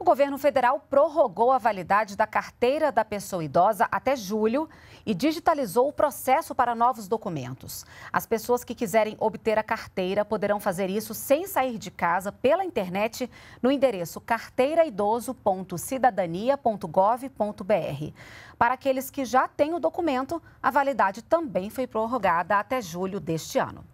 O governo federal prorrogou a validade da carteira da pessoa idosa até julho e digitalizou o processo para novos documentos. As pessoas que quiserem obter a carteira poderão fazer isso sem sair de casa pela internet no endereço carteiraidoso.cidadania.gov.br. Para aqueles que já têm o documento, a validade também foi prorrogada até julho deste ano.